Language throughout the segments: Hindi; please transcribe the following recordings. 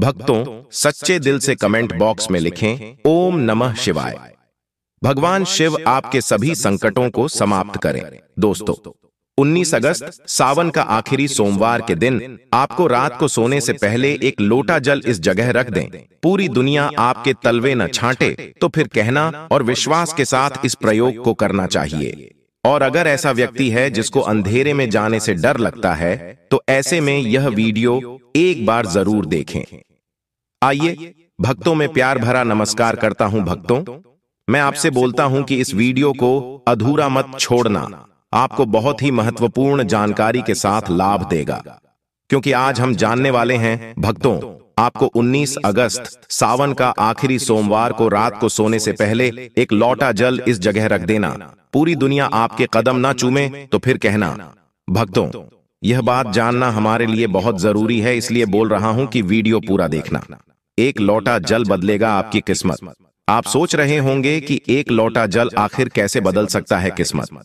भक्तों सच्चे दिल से कमेंट बॉक्स में लिखें ओम नमः शिवाय भगवान शिव आपके सभी संकटों को समाप्त करें दोस्तों 19 अगस्त सावन का आखिरी सोमवार के दिन आपको रात को सोने से पहले एक लोटा जल इस जगह रख दें पूरी दुनिया आपके तलवे न छांटे तो फिर कहना और विश्वास के साथ इस प्रयोग को करना चाहिए और अगर ऐसा व्यक्ति है जिसको अंधेरे में जाने से डर लगता है तो ऐसे में यह वीडियो एक बार जरूर देखें आइए भक्तों में प्यार भरा नमस्कार करता हूं भक्तों मैं आपसे बोलता हूं कि इस वीडियो को अधूरा मत छोड़ना आपको बहुत ही महत्वपूर्ण जानकारी के साथ लाभ देगा क्योंकि आज हम जानने वाले हैं भक्तों आपको 19 अगस्त सावन का आखिरी सोमवार को रात को सोने से पहले एक लौटा जल इस जगह रख देना पूरी दुनिया आपके कदम ना चूमे तो फिर कहना भक्तों यह बात जानना हमारे लिए बहुत जरूरी है इसलिए बोल रहा हूं कि वीडियो पूरा देखना एक लौटा जल बदलेगा आपकी किस्मत आप सोच रहे होंगे कि एक लौटा जल आखिर कैसे बदल सकता है किस्मत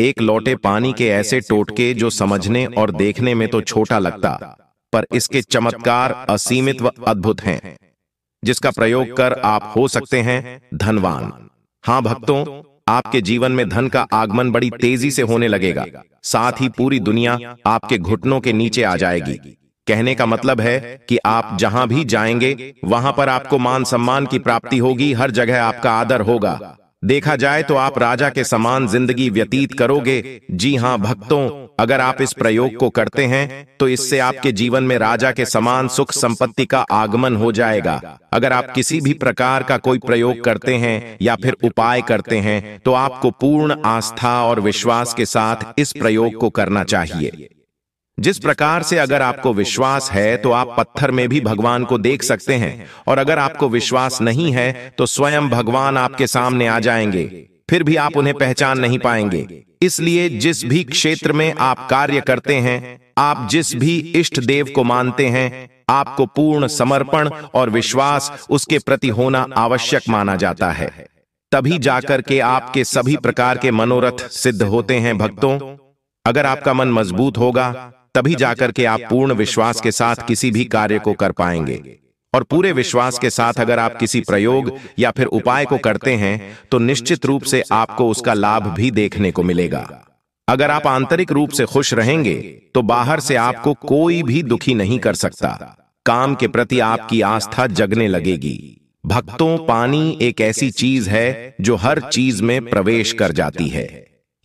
एक लौटे पानी के ऐसे टोटके जो समझने और देखने में तो छोटा लगता पर इसके चमत्कार असीमित व अद्भुत हैं जिसका प्रयोग कर आप हो सकते हैं धनवान हां हाँ, भक्तों आपके जीवन में धन का आगमन बड़ी तेजी से होने लगेगा साथ ही पूरी दुनिया आपके घुटनों के नीचे आ जाएगी कहने का मतलब, मतलब है कि आप जहां भी जाएंगे वहां पर आपको मान सम्मान की प्राप्ति होगी हर जगह आपका आदर होगा देखा जाए तो आप राजा के समान जिंदगी व्यतीत करोगे जी हाँ भक्तों अगर आप इस प्रयोग को करते हैं तो इससे आपके जीवन में राजा के समान सुख संपत्ति का आगमन हो जाएगा अगर आप किसी भी प्रकार का कोई प्रयोग करते हैं या फिर उपाय करते हैं तो आपको पूर्ण आस्था और विश्वास के साथ इस प्रयोग को करना चाहिए जिस प्रकार से अगर आपको विश्वास है तो, तो आप पत्थर में भी भगवान को देख सकते हैं और अगर आपको विश्वास नहीं है तो, तो स्वयं भगवान आपके सामने आ जाएंगे फिर भी आप उन्हें पहचान नहीं पाएंगे इसलिए जिस भी क्षेत्र में आप कार्य करते हैं आप जिस भी इष्ट देव को मानते हैं आपको पूर्ण समर्पण और विश्वास उसके प्रति होना आवश्यक माना जाता है तभी जाकर के आपके सभी प्रकार के मनोरथ सिद्ध होते हैं भक्तों अगर आपका मन मजबूत होगा तभी जाकर के आप पूर्ण विश्वास के साथ किसी भी कार्य को कर पाएंगे और पूरे विश्वास के साथ अगर आप किसी प्रयोग या फिर उपाय को करते हैं तो निश्चित रूप से आपको उसका लाभ भी देखने को मिलेगा अगर आप आंतरिक रूप से खुश रहेंगे तो बाहर से आपको कोई भी दुखी नहीं कर सकता काम के प्रति आपकी आस्था जगने लगेगी भक्तों पानी एक ऐसी चीज है जो हर चीज में प्रवेश कर जाती है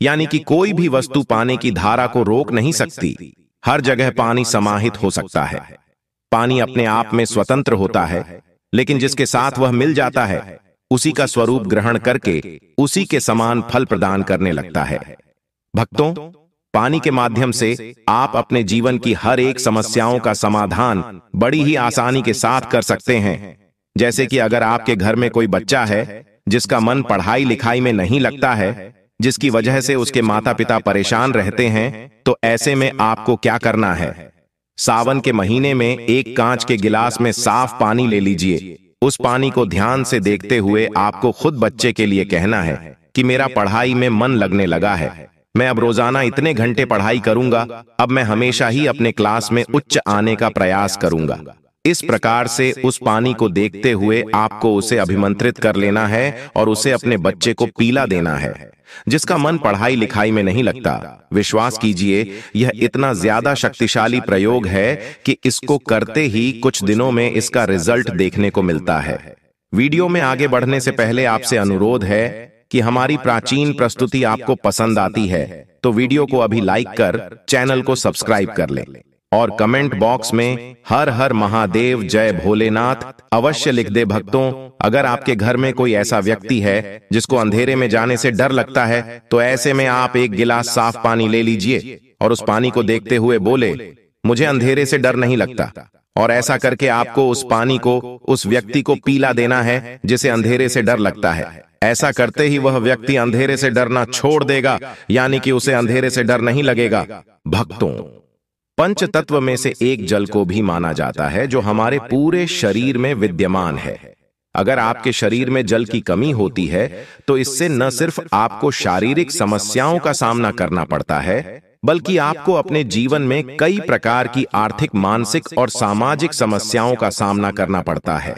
यानी कि कोई भी वस्तु पाने की धारा को रोक नहीं सकती हर जगह पानी समाहित हो सकता है पानी अपने आप में स्वतंत्र होता है लेकिन जिसके साथ वह मिल जाता है उसी का स्वरूप ग्रहण करके उसी के समान फल प्रदान करने लगता है भक्तों पानी के माध्यम से आप अपने जीवन की हर एक समस्याओं का समाधान बड़ी ही आसानी के साथ कर सकते हैं जैसे कि अगर आपके घर में कोई बच्चा है जिसका मन पढ़ाई लिखाई में नहीं लगता है जिसकी वजह से उसके माता पिता परेशान रहते हैं तो ऐसे में आपको क्या करना है सावन के महीने में एक कांच के गिलास में साफ पानी ले लीजिए उस पानी को ध्यान से देखते हुए आपको खुद बच्चे के लिए कहना है कि मेरा पढ़ाई में मन लगने लगा है मैं अब रोजाना इतने घंटे पढ़ाई करूंगा अब मैं हमेशा ही अपने क्लास में उच्च आने का प्रयास करूंगा इस प्रकार से उस पानी को देखते हुए आपको उसे अभिमंत्रित कर लेना है और उसे अपने बच्चे को पीला देना है जिसका मन पढ़ाई लिखाई में नहीं लगता विश्वास कीजिए यह इतना ज्यादा शक्तिशाली प्रयोग है कि इसको करते ही कुछ दिनों में इसका रिजल्ट देखने को मिलता है वीडियो में आगे बढ़ने से पहले आपसे अनुरोध है कि हमारी प्राचीन प्रस्तुति आपको पसंद आती है तो वीडियो को अभी लाइक कर चैनल को सब्सक्राइब कर लें और कमेंट बॉक्स में हर हर महादेव जय भोलेनाथ अवश्य लिख दे भक्तों अगर आपके घर में कोई ऐसा व्यक्ति है जिसको अंधेरे में जाने से डर लगता है तो ऐसे में आप एक गिलास साफ पानी ले लीजिए और उस पानी को देखते हुए बोले मुझे अंधेरे से डर नहीं लगता और ऐसा करके आपको उस पानी को उस व्यक्ति को पीला देना है जिसे अंधेरे से डर लगता है ऐसा करते ही वह व्यक्ति अंधेरे से डरना छोड़ देगा यानी कि उसे अंधेरे से डर नहीं लगेगा भक्तों पंच तत्व में से एक जल को भी माना जाता है जो हमारे पूरे शरीर में विद्यमान है अगर आपके शरीर में जल की कमी होती है तो इससे न सिर्फ आपको शारीरिक समस्याओं का सामना करना पड़ता है बल्कि आपको अपने जीवन में कई प्रकार की आर्थिक मानसिक और सामाजिक समस्याओं का सामना करना पड़ता है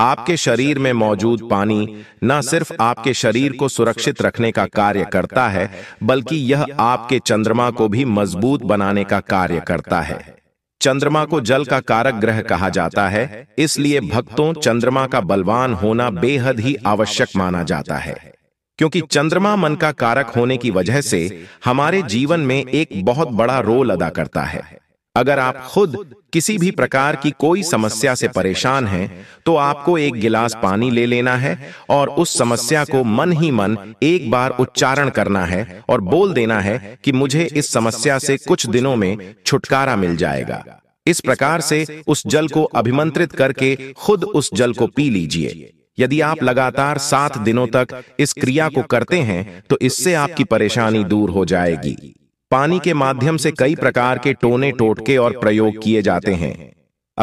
आपके शरीर में मौजूद पानी न सिर्फ आपके शरीर को सुरक्षित रखने का कार्य करता है बल्कि यह आपके चंद्रमा को भी मजबूत बनाने का कार्य करता है चंद्रमा को जल का कारक ग्रह कहा जाता है इसलिए भक्तों चंद्रमा का बलवान होना बेहद ही आवश्यक माना जाता है क्योंकि चंद्रमा मन का कारक होने की वजह से हमारे जीवन में एक बहुत बड़ा रोल अदा करता है अगर आप खुद किसी भी प्रकार की कोई समस्या से परेशान हैं, तो आपको एक गिलास पानी ले लेना है और उस समस्या को मन ही मन एक बार उच्चारण करना है और बोल देना है कि मुझे इस समस्या से कुछ दिनों में छुटकारा मिल जाएगा इस प्रकार से उस जल को अभिमंत्रित करके खुद उस जल को पी लीजिए यदि आप लगातार सात दिनों तक इस क्रिया को करते हैं तो इससे आपकी परेशानी दूर हो जाएगी पानी के माध्यम से कई प्रकार के टोने टोटके और प्रयोग किए जाते हैं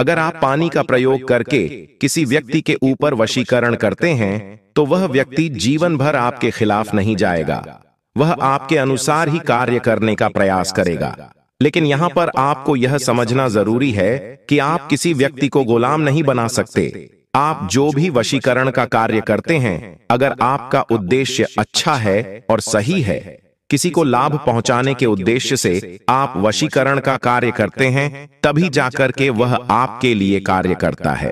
अगर आप पानी का प्रयोग करके किसी व्यक्ति के ऊपर वशीकरण करते हैं तो वह व्यक्ति जीवन भर आपके खिलाफ नहीं जाएगा वह आपके अनुसार ही कार्य करने का प्रयास करेगा लेकिन यहाँ पर आपको यह समझना जरूरी है कि आप किसी व्यक्ति को गुलाम नहीं बना सकते आप जो भी वशीकरण का कार्य करते हैं अगर आपका उद्देश्य अच्छा है और सही है किसी को लाभ पहुंचाने के उद्देश्य से आप वशीकरण का कार्य करते हैं तभी जाकर के वह आपके लिए कार्य करता है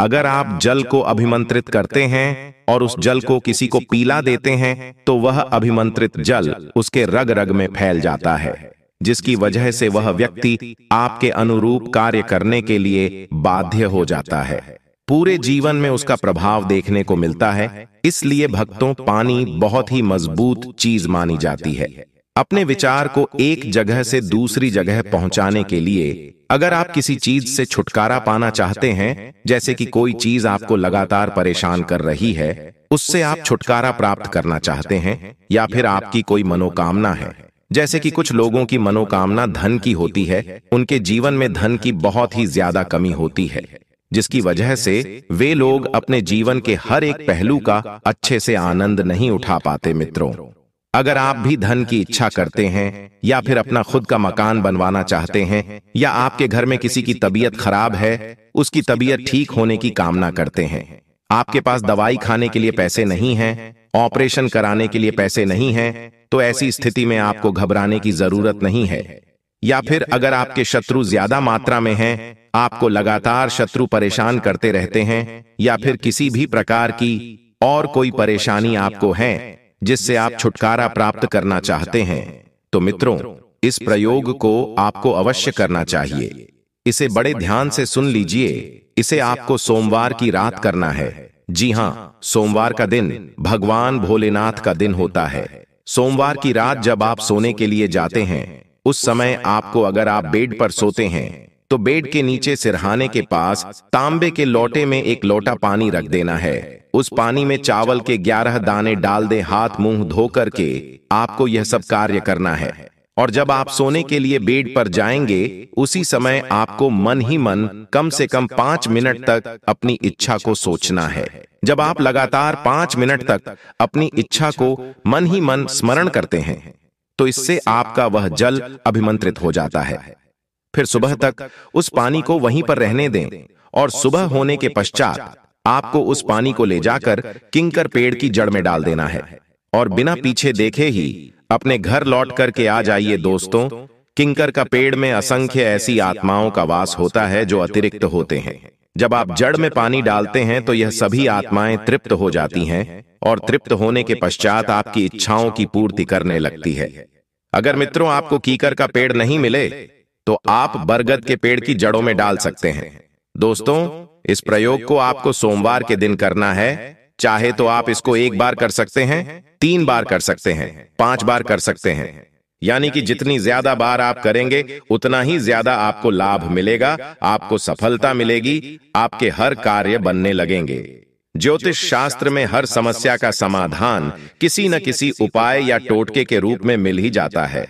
अगर आप जल को अभिमंत्रित करते हैं और उस जल को किसी को पीला देते हैं तो वह अभिमंत्रित जल उसके रग रग में फैल जाता है जिसकी वजह से वह व्यक्ति आपके अनुरूप कार्य करने के लिए बाध्य हो जाता है पूरे जीवन में उसका प्रभाव देखने को मिलता है इसलिए भक्तों पानी बहुत ही मजबूत चीज मानी जाती है अपने विचार को एक जगह से दूसरी जगह पहुंचाने के लिए अगर आप किसी चीज से छुटकारा पाना चाहते हैं जैसे कि कोई चीज आपको लगातार परेशान कर रही है उससे आप छुटकारा प्राप्त करना चाहते हैं या फिर आपकी कोई मनोकामना है जैसे कि कुछ लोगों की मनोकामना धन की होती है उनके जीवन में धन की बहुत ही ज्यादा कमी होती है जिसकी वजह से वे लोग अपने जीवन के हर एक पहलू का अच्छे से आनंद नहीं उठा पाते मित्रों अगर आप भी धन की इच्छा करते हैं या फिर अपना खुद का मकान बनवाना चाहते हैं या आपके घर में किसी की तबीयत खराब है उसकी तबीयत ठीक होने की कामना करते हैं आपके पास दवाई खाने के लिए पैसे नहीं हैं ऑपरेशन कराने के लिए पैसे नहीं हैं तो, तो ऐसी स्थिति में आपको घबराने की जरूरत नहीं है या फिर अगर आपके शत्रु ज्यादा मात्रा में हैं आपको लगातार शत्रु परेशान करते रहते हैं या फिर किसी भी प्रकार की और कोई परेशानी आपको है जिससे आप छुटकारा प्राप्त करना चाहते हैं तो मित्रों इस प्रयोग को आपको अवश्य करना चाहिए इसे बड़े ध्यान से सुन लीजिए इसे आपको सोमवार की रात करना है जी हाँ सोमवार का दिन भगवान भोलेनाथ का दिन होता है सोमवार की रात जब आप सोने के लिए जाते हैं उस समय आपको अगर आप बेड पर सोते हैं तो बेड के नीचे सिरहाने के पास तांबे के लोटे में एक लोटा पानी रख देना है उस पानी में चावल के ग्यारह दाने डाल दे हाथ मुंह धोकर के आपको यह सब कार्य करना है और जब आप सोने के लिए बेड पर जाएंगे उसी समय आपको मन ही मन कम से कम पांच मिनट तक अपनी इच्छा को सोचना है जब आप लगातार पांच मिनट तक अपनी इच्छा को मन ही मन स्मरण करते हैं तो इससे आपका वह जल अभिमंत्रित हो जाता है फिर सुबह तक उस पानी को वहीं पर रहने दें और सुबह होने के पश्चात आपको उस पानी को ले जाकर किंकर पेड़ की जड़ में डाल देना है और बिना पीछे देखे ही अपने घर लौट करके आ जाइए दोस्तों किंकर का पेड़ में असंख्य ऐसी आत्माओं का वास होता है जो अतिरिक्त होते हैं जब आप जड़ में पानी डालते हैं तो, तो यह सभी आत्माएं तृप्त हो जाती हैं और तृप्त होने के पश्चात आपकी इच्छाओं की पूर्ति करने लगती है अगर मित्रों आपको कीकर का पेड़ नहीं मिले तो, तो आप बरगद के पेड़ की जड़ों में डाल सकते हैं दोस्तों इस प्रयोग को आपको सोमवार के दिन करना है चाहे तो, तो आप इसको एक बार कर सकते हैं तीन बार कर सकते हैं पांच बार कर सकते हैं यानी कि जितनी ज्यादा बार आप करेंगे उतना ही ज्यादा आपको लाभ मिलेगा आपको सफलता मिलेगी आपके हर कार्य बनने लगेंगे ज्योतिष शास्त्र में हर समस्या का समाधान किसी न किसी उपाय या टोटके के रूप में मिल ही जाता है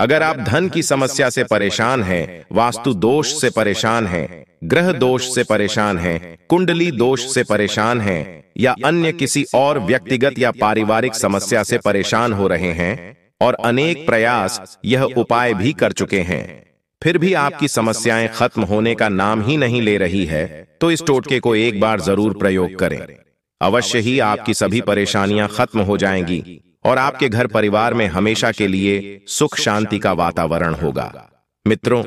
अगर आप धन की समस्या से परेशान हैं, वास्तु दोष से परेशान हैं, ग्रह दोष से परेशान हैं, कुंडली दोष से परेशान हैं, या अन्य किसी और व्यक्तिगत या पारिवारिक समस्या से परेशान हो रहे हैं और अनेक प्रयास यह उपाय भी कर चुके हैं फिर भी आपकी समस्याएं खत्म होने का नाम ही नहीं ले रही है तो इस टोटके को एक बार जरूर प्रयोग करें अवश्य ही आपकी सभी परेशानियां खत्म हो जाएंगी और आपके घर परिवार में हमेशा के लिए सुख शांति का वातावरण होगा मित्रों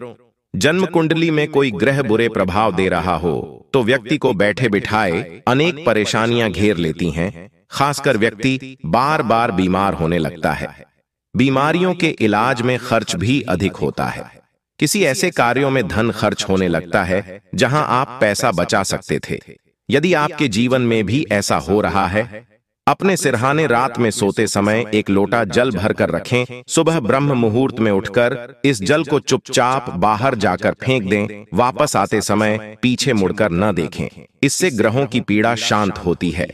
जन्म कुंडली में कोई ग्रह बुरे प्रभाव दे रहा हो तो व्यक्ति को बैठे बिठाए अनेक परेशानियां घेर लेती हैं खासकर व्यक्ति बार बार बीमार होने लगता है बीमारियों के इलाज में खर्च भी अधिक होता है किसी ऐसे कार्यों में धन खर्च होने लगता है जहां आप पैसा बचा सकते थे यदि आपके जीवन में भी ऐसा हो रहा है अपने सिरहाने रात में सोते समय एक लोटा जल भरकर रखें सुबह ब्रह्म मुहूर्त में उठकर इस जल को चुपचाप बाहर जाकर फेंक दें वापस आते समय पीछे मुड़कर न देखें इससे ग्रहों की पीड़ा शांत होती है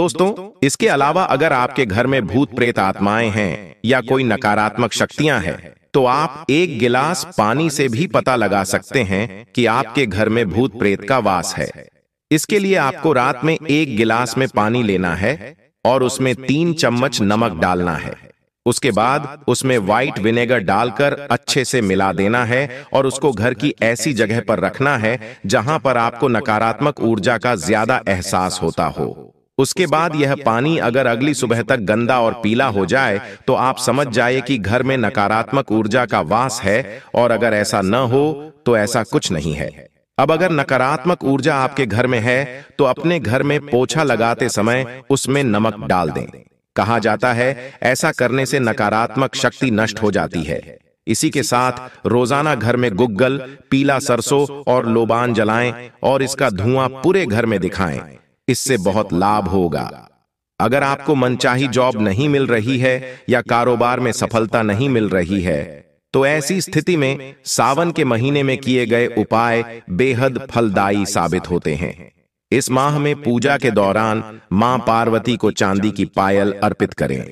दोस्तों इसके अलावा अगर आपके घर में भूत प्रेत आत्माएं हैं या कोई नकारात्मक शक्तियां हैं तो, तो आप एक गिलास पानी से भी पता लगा सकते हैं कि आपके घर में भूत प्रेत का वास है इसके लिए आपको रात में एक गिलास में पानी लेना है और उसमें तीन चम्मच नमक डालना है उसके बाद उसमें व्हाइट विनेगर डालकर अच्छे से मिला देना है और उसको घर की ऐसी जगह पर रखना है जहां पर आपको नकारात्मक ऊर्जा का ज्यादा एहसास होता हो उसके बाद यह पानी अगर अगली सुबह तक गंदा और पीला हो जाए तो आप समझ जाए कि घर में नकारात्मक ऊर्जा का वास है और अगर ऐसा न हो तो ऐसा कुछ नहीं है अब अगर नकारात्मक ऊर्जा आपके घर में है तो अपने घर में पोछा लगाते समय उसमें नमक डाल दें कहा जाता है ऐसा करने से नकारात्मक शक्ति नष्ट हो जाती है इसी के साथ रोजाना घर में गुग्गल पीला सरसों और लोबान जलाएं और इसका धुआं पूरे घर में दिखाएं इससे बहुत लाभ होगा अगर आपको मनचाही जॉब नहीं मिल रही है या कारोबार में सफलता नहीं मिल रही है तो ऐसी स्थिति में सावन के महीने में किए गए उपाय बेहद फलदायी साबित होते हैं इस माह में पूजा के दौरान मां पार्वती को चांदी की पायल अर्पित करें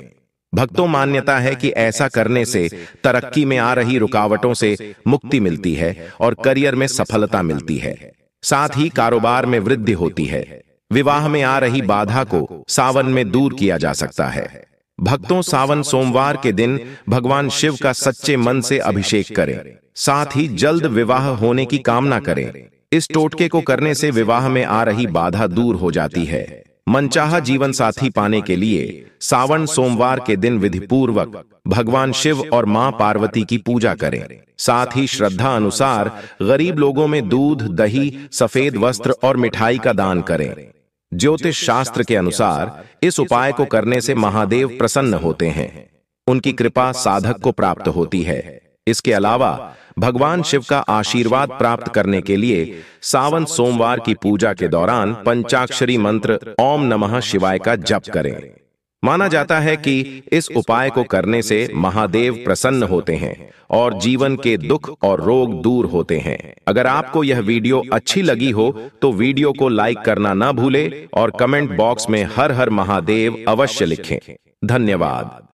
भक्तों मान्यता है कि ऐसा करने से तरक्की में आ रही रुकावटों से मुक्ति मिलती है और करियर में सफलता मिलती है साथ ही कारोबार में वृद्धि होती है विवाह में आ रही बाधा को सावन में दूर किया जा सकता है भक्तों सावन सोमवार के दिन भगवान शिव का सच्चे मन से अभिषेक करें साथ ही जल्द विवाह होने की कामना करें इस टोटके को करने से विवाह में आ रही बाधा दूर हो जाती है मनचाहा जीवन साथी पाने के लिए सावन सोमवार के दिन विधिपूर्वक भगवान शिव और मां पार्वती की पूजा करें साथ ही श्रद्धा अनुसार गरीब लोगों में दूध दही सफेद वस्त्र और मिठाई का दान करें ज्योतिष शास्त्र के अनुसार इस उपाय को करने से महादेव प्रसन्न होते हैं उनकी कृपा साधक को प्राप्त होती है इसके अलावा भगवान शिव का आशीर्वाद प्राप्त करने के लिए सावन सोमवार की पूजा के दौरान पंचाक्षरी मंत्र ओम नमः शिवाय का जप करें माना जाता है कि इस उपाय को करने से महादेव प्रसन्न होते हैं और जीवन के दुख और रोग दूर होते हैं अगर आपको यह वीडियो अच्छी लगी हो तो वीडियो को लाइक करना ना भूले और कमेंट बॉक्स में हर हर महादेव अवश्य लिखें धन्यवाद